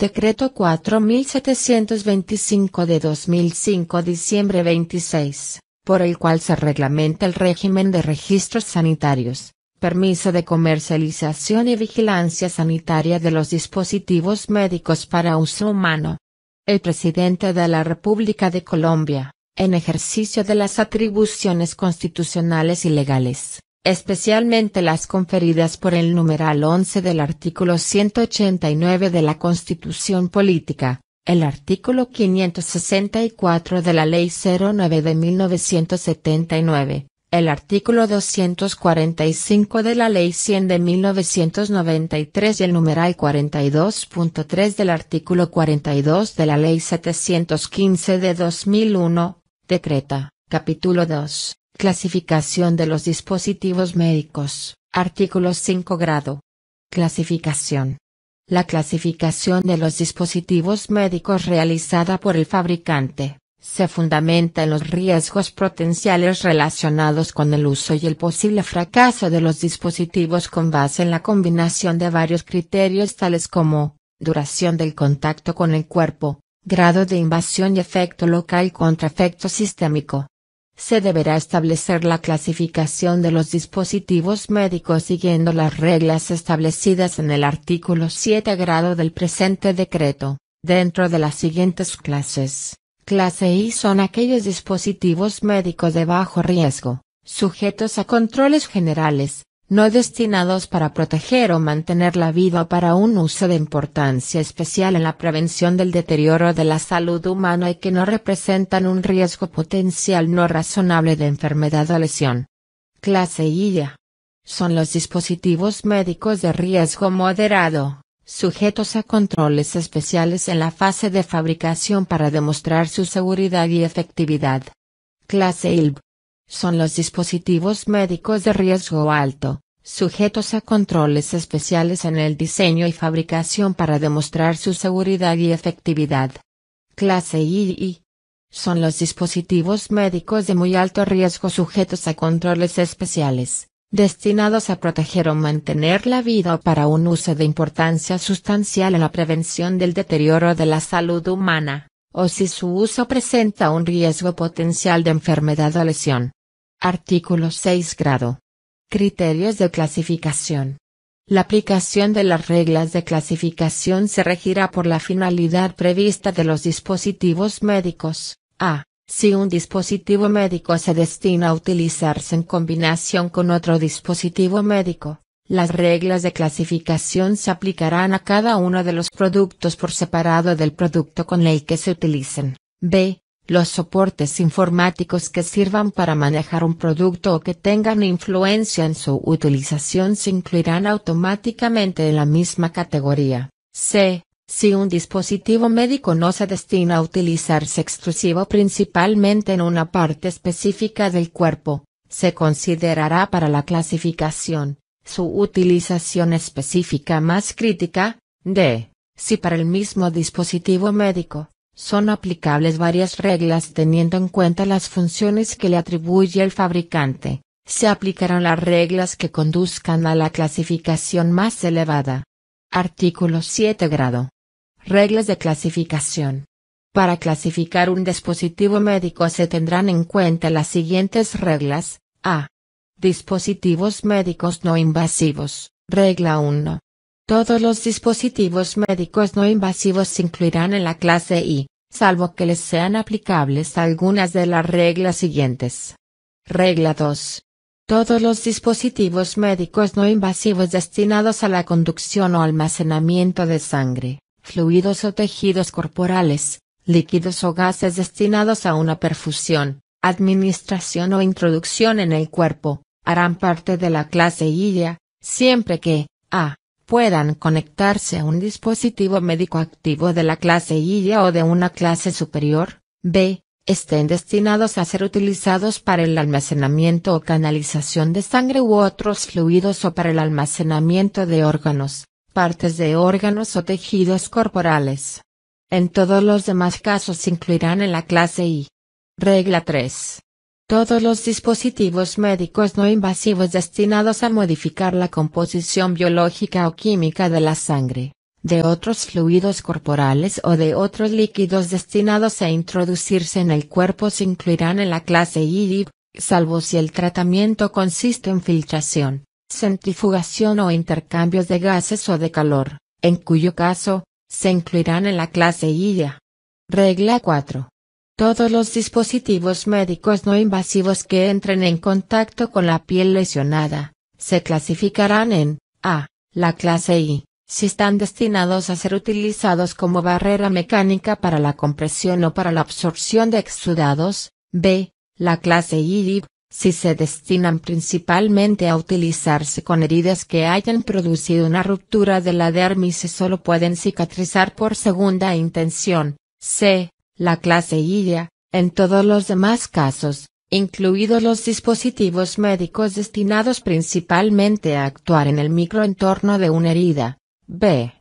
Decreto 4725 de 2005 diciembre 26, por el cual se reglamenta el régimen de registros sanitarios, permiso de comercialización y vigilancia sanitaria de los dispositivos médicos para uso humano. El presidente de la República de Colombia, en ejercicio de las atribuciones constitucionales y legales, especialmente las conferidas por el numeral 11 del artículo 189 de la Constitución Política, el artículo 564 de la Ley 09 de 1979, el artículo 245 de la Ley 100 de 1993 y el numeral 42.3 del artículo 42 de la Ley 715 de 2001, decreta, capítulo 2 Clasificación de los dispositivos médicos, artículo 5 grado. Clasificación. La clasificación de los dispositivos médicos realizada por el fabricante, se fundamenta en los riesgos potenciales relacionados con el uso y el posible fracaso de los dispositivos con base en la combinación de varios criterios tales como, duración del contacto con el cuerpo, grado de invasión y efecto local contra efecto sistémico, se deberá establecer la clasificación de los dispositivos médicos siguiendo las reglas establecidas en el artículo 7 grado del presente decreto, dentro de las siguientes clases. Clase I son aquellos dispositivos médicos de bajo riesgo, sujetos a controles generales, no destinados para proteger o mantener la vida o para un uso de importancia especial en la prevención del deterioro de la salud humana y que no representan un riesgo potencial no razonable de enfermedad o lesión. Clase IA. Son los dispositivos médicos de riesgo moderado, sujetos a controles especiales en la fase de fabricación para demostrar su seguridad y efectividad. Clase ILB son los dispositivos médicos de riesgo alto, sujetos a controles especiales en el diseño y fabricación para demostrar su seguridad y efectividad. Clase II. Son los dispositivos médicos de muy alto riesgo sujetos a controles especiales, destinados a proteger o mantener la vida o para un uso de importancia sustancial en la prevención del deterioro de la salud humana, o si su uso presenta un riesgo potencial de enfermedad o lesión. Artículo 6 grado. Criterios de clasificación. La aplicación de las reglas de clasificación se regirá por la finalidad prevista de los dispositivos médicos. A. Si un dispositivo médico se destina a utilizarse en combinación con otro dispositivo médico, las reglas de clasificación se aplicarán a cada uno de los productos por separado del producto con el que se utilicen. B los soportes informáticos que sirvan para manejar un producto o que tengan influencia en su utilización se incluirán automáticamente en la misma categoría. C. Si un dispositivo médico no se destina a utilizarse exclusivo principalmente en una parte específica del cuerpo, se considerará para la clasificación, su utilización específica más crítica, D. Si para el mismo dispositivo médico, son aplicables varias reglas teniendo en cuenta las funciones que le atribuye el fabricante. Se aplicarán las reglas que conduzcan a la clasificación más elevada. Artículo 7 grado. Reglas de clasificación. Para clasificar un dispositivo médico se tendrán en cuenta las siguientes reglas. A. Dispositivos médicos no invasivos. Regla 1. Todos los dispositivos médicos no invasivos se incluirán en la clase I salvo que les sean aplicables algunas de las reglas siguientes. Regla 2. Todos los dispositivos médicos no invasivos destinados a la conducción o almacenamiento de sangre, fluidos o tejidos corporales, líquidos o gases destinados a una perfusión, administración o introducción en el cuerpo, harán parte de la clase IA, siempre que, a, puedan conectarse a un dispositivo médico activo de la clase I o de una clase superior, b. estén destinados a ser utilizados para el almacenamiento o canalización de sangre u otros fluidos o para el almacenamiento de órganos, partes de órganos o tejidos corporales. En todos los demás casos se incluirán en la clase I. Regla 3. Todos los dispositivos médicos no invasivos destinados a modificar la composición biológica o química de la sangre, de otros fluidos corporales o de otros líquidos destinados a introducirse en el cuerpo se incluirán en la clase IDIB, salvo si el tratamiento consiste en filtración, centrifugación o intercambios de gases o de calor, en cuyo caso, se incluirán en la clase IDIA. Regla 4. Todos los dispositivos médicos no invasivos que entren en contacto con la piel lesionada, se clasificarán en A, la clase I, si están destinados a ser utilizados como barrera mecánica para la compresión o para la absorción de exudados, B, la clase I, si se destinan principalmente a utilizarse con heridas que hayan producido una ruptura de la dermis y solo pueden cicatrizar por segunda intención, C, la clase IA, en todos los demás casos, incluidos los dispositivos médicos destinados principalmente a actuar en el microentorno de una herida. B.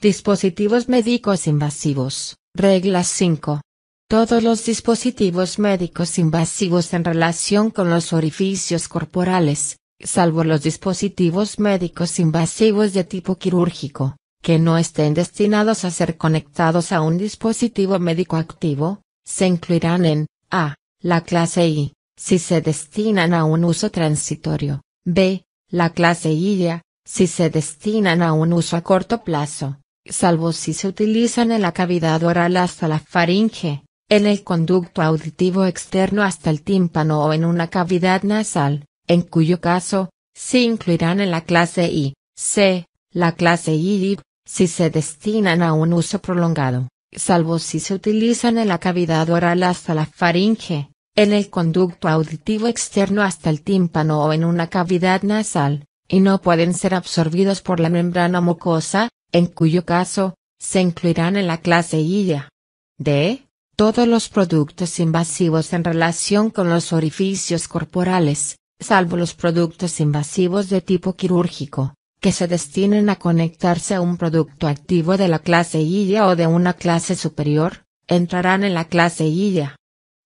Dispositivos médicos invasivos. Regla 5. Todos los dispositivos médicos invasivos en relación con los orificios corporales, salvo los dispositivos médicos invasivos de tipo quirúrgico, que no estén destinados a ser conectados a un dispositivo médico activo, se incluirán en A. La clase I, si se destinan a un uso transitorio. B. La clase I, si se destinan a un uso a corto plazo, salvo si se utilizan en la cavidad oral hasta la faringe, en el conducto auditivo externo hasta el tímpano o en una cavidad nasal, en cuyo caso, se incluirán en la clase I. C. La clase I si se destinan a un uso prolongado, salvo si se utilizan en la cavidad oral hasta la faringe, en el conducto auditivo externo hasta el tímpano o en una cavidad nasal, y no pueden ser absorbidos por la membrana mucosa, en cuyo caso, se incluirán en la clase IA. D. Todos los productos invasivos en relación con los orificios corporales, salvo los productos invasivos de tipo quirúrgico, que se destinen a conectarse a un producto activo de la clase IA o de una clase superior, entrarán en la clase IA.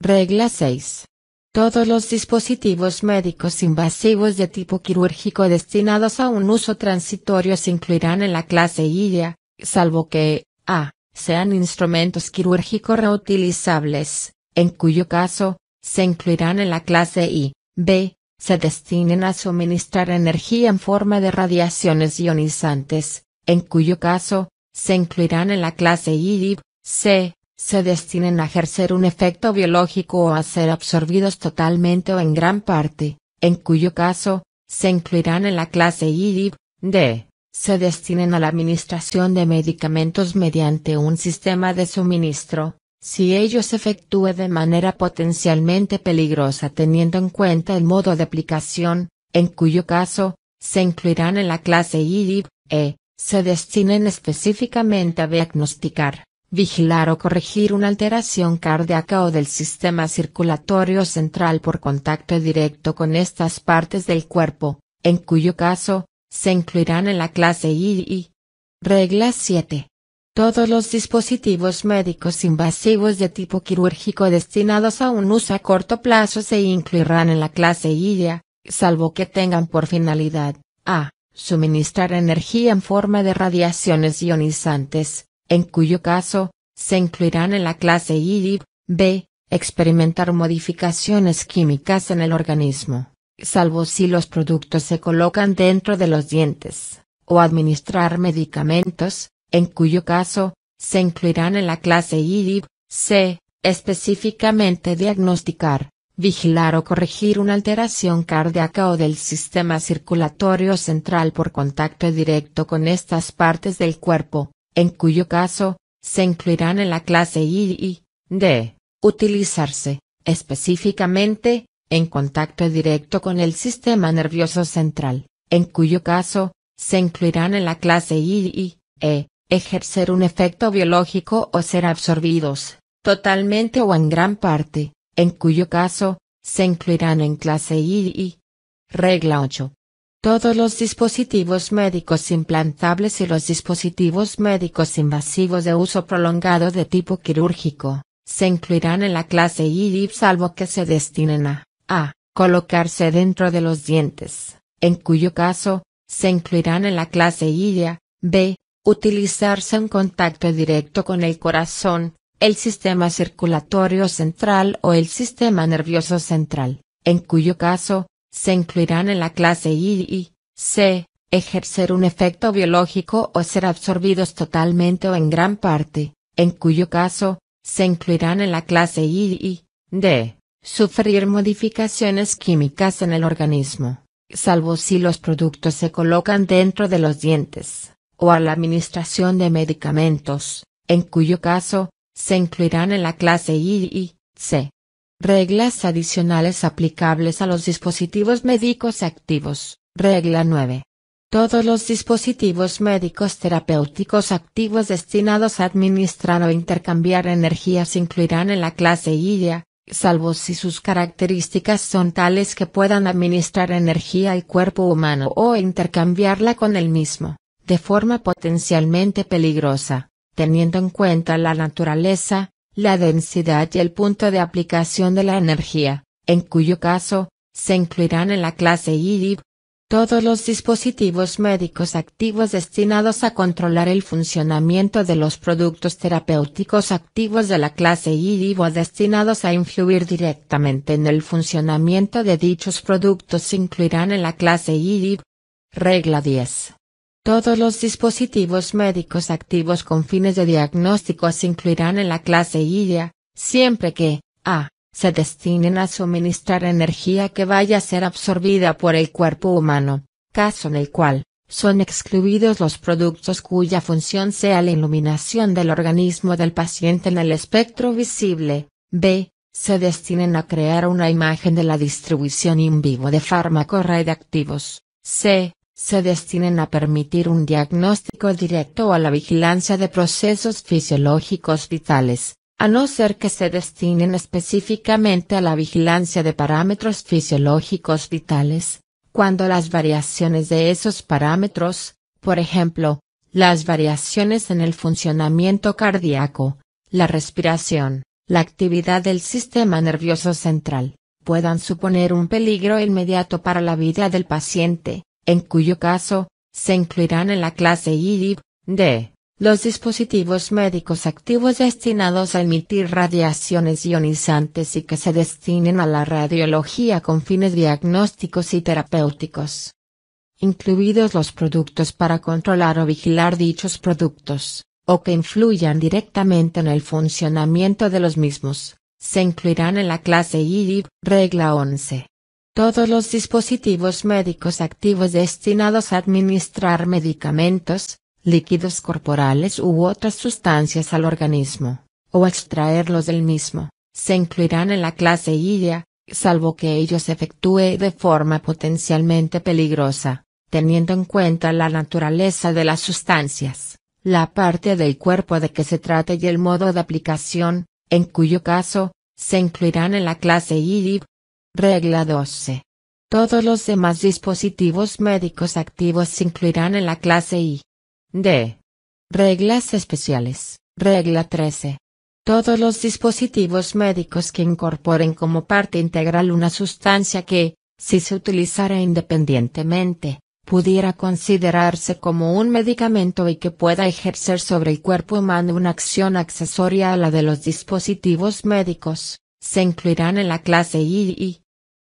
Regla 6. Todos los dispositivos médicos invasivos de tipo quirúrgico destinados a un uso transitorio se incluirán en la clase IA, salvo que, a, sean instrumentos quirúrgicos reutilizables, en cuyo caso, se incluirán en la clase I, b, se destinen a suministrar energía en forma de radiaciones ionizantes, en cuyo caso, se incluirán en la clase IDIB, C, se destinen a ejercer un efecto biológico o a ser absorbidos totalmente o en gran parte, en cuyo caso, se incluirán en la clase IDIB, D, se destinen a la administración de medicamentos mediante un sistema de suministro, si ello se efectúe de manera potencialmente peligrosa teniendo en cuenta el modo de aplicación, en cuyo caso, se incluirán en la clase IIB, e, se destinen específicamente a diagnosticar, vigilar o corregir una alteración cardíaca o del sistema circulatorio central por contacto directo con estas partes del cuerpo, en cuyo caso, se incluirán en la clase II. Regla 7. Todos los dispositivos médicos invasivos de tipo quirúrgico destinados a un uso a corto plazo se incluirán en la clase IDEA, salvo que tengan por finalidad, a. suministrar energía en forma de radiaciones ionizantes, en cuyo caso, se incluirán en la clase IIB. b. experimentar modificaciones químicas en el organismo, salvo si los productos se colocan dentro de los dientes, o administrar medicamentos, en cuyo caso, se incluirán en la clase IDIB, C, específicamente diagnosticar, vigilar o corregir una alteración cardíaca o del sistema circulatorio central por contacto directo con estas partes del cuerpo, en cuyo caso, se incluirán en la clase II, D. Utilizarse, específicamente, en contacto directo con el sistema nervioso central, en cuyo caso, se incluirán en la clase I E ejercer un efecto biológico o ser absorbidos, totalmente o en gran parte, en cuyo caso, se incluirán en clase I y Regla 8. Todos los dispositivos médicos implantables y los dispositivos médicos invasivos de uso prolongado de tipo quirúrgico, se incluirán en la clase I salvo que se destinen a, a colocarse dentro de los dientes, en cuyo caso, se incluirán en la clase I, B, utilizarse en contacto directo con el corazón, el sistema circulatorio central o el sistema nervioso central, en cuyo caso, se incluirán en la clase I y C, ejercer un efecto biológico o ser absorbidos totalmente o en gran parte, en cuyo caso, se incluirán en la clase I y D, sufrir modificaciones químicas en el organismo, salvo si los productos se colocan dentro de los dientes o a la administración de medicamentos, en cuyo caso, se incluirán en la clase I y C. Reglas adicionales aplicables a los dispositivos médicos activos. Regla 9. Todos los dispositivos médicos terapéuticos activos destinados a administrar o intercambiar energía se incluirán en la clase II, salvo si sus características son tales que puedan administrar energía al cuerpo humano o intercambiarla con el mismo de forma potencialmente peligrosa, teniendo en cuenta la naturaleza, la densidad y el punto de aplicación de la energía, en cuyo caso, se incluirán en la clase IDIB. Todos los dispositivos médicos activos destinados a controlar el funcionamiento de los productos terapéuticos activos de la clase IDIB o destinados a influir directamente en el funcionamiento de dichos productos se incluirán en la clase IDIB. Regla 10. Todos los dispositivos médicos activos con fines de diagnóstico se incluirán en la clase IA, siempre que, a, se destinen a suministrar energía que vaya a ser absorbida por el cuerpo humano, caso en el cual, son excluidos los productos cuya función sea la iluminación del organismo del paciente en el espectro visible, b, se destinen a crear una imagen de la distribución in vivo de fármacos radiactivos, c, se destinen a permitir un diagnóstico directo a la vigilancia de procesos fisiológicos vitales, a no ser que se destinen específicamente a la vigilancia de parámetros fisiológicos vitales, cuando las variaciones de esos parámetros, por ejemplo, las variaciones en el funcionamiento cardíaco, la respiración, la actividad del sistema nervioso central, puedan suponer un peligro inmediato para la vida del paciente en cuyo caso, se incluirán en la clase IRIB, D, los dispositivos médicos activos destinados a emitir radiaciones ionizantes y que se destinen a la radiología con fines diagnósticos y terapéuticos. Incluidos los productos para controlar o vigilar dichos productos, o que influyan directamente en el funcionamiento de los mismos, se incluirán en la clase IRIB, regla 11. Todos los dispositivos médicos activos destinados a administrar medicamentos, líquidos corporales u otras sustancias al organismo, o extraerlos del mismo, se incluirán en la clase IA, salvo que ello se efectúe de forma potencialmente peligrosa, teniendo en cuenta la naturaleza de las sustancias, la parte del cuerpo de que se trate y el modo de aplicación, en cuyo caso, se incluirán en la clase IIB, Regla 12. Todos los demás dispositivos médicos activos se incluirán en la clase I. D. Reglas especiales. Regla 13. Todos los dispositivos médicos que incorporen como parte integral una sustancia que, si se utilizara independientemente, pudiera considerarse como un medicamento y que pueda ejercer sobre el cuerpo humano una acción accesoria a la de los dispositivos médicos, se incluirán en la clase II.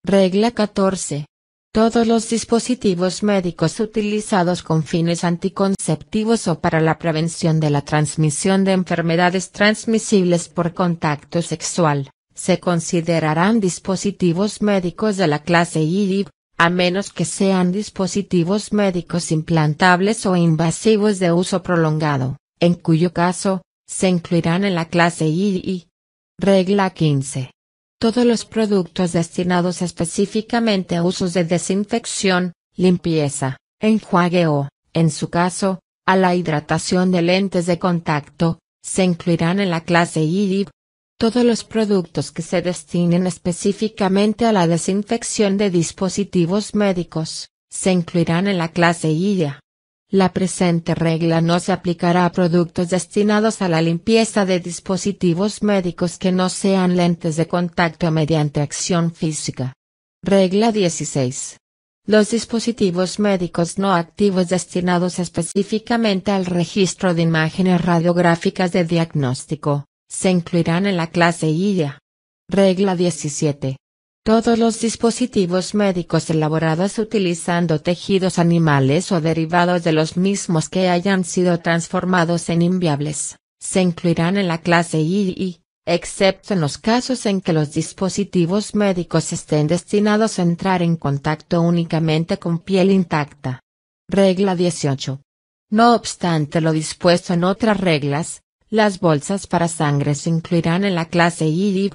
Regla 14. Todos los dispositivos médicos utilizados con fines anticonceptivos o para la prevención de la transmisión de enfermedades transmisibles por contacto sexual, se considerarán dispositivos médicos de la clase IV, a menos que sean dispositivos médicos implantables o invasivos de uso prolongado, en cuyo caso, se incluirán en la clase II. Regla 15. Todos los productos destinados específicamente a usos de desinfección, limpieza, enjuague o, en su caso, a la hidratación de lentes de contacto, se incluirán en la clase IDIB. Todos los productos que se destinen específicamente a la desinfección de dispositivos médicos, se incluirán en la clase IDA. La presente regla no se aplicará a productos destinados a la limpieza de dispositivos médicos que no sean lentes de contacto mediante acción física. Regla 16. Los dispositivos médicos no activos destinados específicamente al registro de imágenes radiográficas de diagnóstico, se incluirán en la clase IA. Regla 17. Todos los dispositivos médicos elaborados utilizando tejidos animales o derivados de los mismos que hayan sido transformados en inviables, se incluirán en la clase II, excepto en los casos en que los dispositivos médicos estén destinados a entrar en contacto únicamente con piel intacta. Regla 18. No obstante lo dispuesto en otras reglas, las bolsas para sangre se incluirán en la clase II,